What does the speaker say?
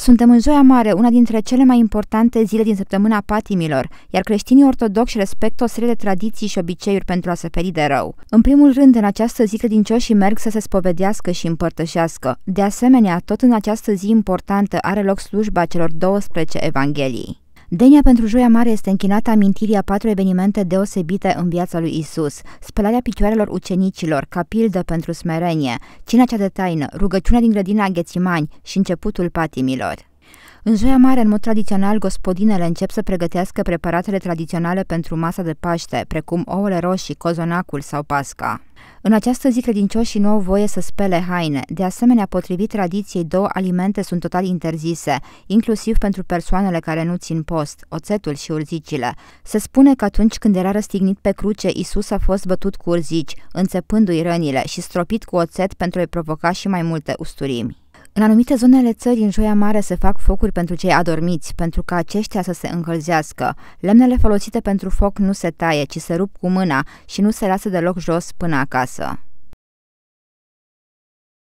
Suntem în Joia Mare, una dintre cele mai importante zile din săptămâna patimilor, iar creștinii ortodoxi respectă o serie de tradiții și obiceiuri pentru a se feri de rău. În primul rând, în această zi din și merg să se spovedească și împărtășească. De asemenea, tot în această zi importantă are loc slujba celor 12 evanghelii. Denia pentru Joia Mare este închinată amintirii a patru evenimente deosebite în viața lui Isus: spălarea picioarelor ucenicilor, ca pildă pentru smerenie, cina cea de taină, rugăciunea din grădina Ghețimani și începutul patimilor. În Joia Mare, în mod tradițional, gospodinele încep să pregătească preparatele tradiționale pentru masa de Paște, precum ouăle roșii, cozonacul sau pasca. În această zi, credincioșii nu au voie să spele haine. De asemenea, potrivit tradiției, două alimente sunt total interzise, inclusiv pentru persoanele care nu țin post, oțetul și urzicile. Se spune că atunci când era răstignit pe cruce, Isus a fost bătut cu urzici, înțepându-i rănile și stropit cu oțet pentru a-i provoca și mai multe usturimi. În anumite zone ale țării, în joia mare, se fac focuri pentru cei adormiți, pentru ca aceștia să se încălzească. Lemnele folosite pentru foc nu se taie, ci se rup cu mâna și nu se lasă deloc jos până acasă.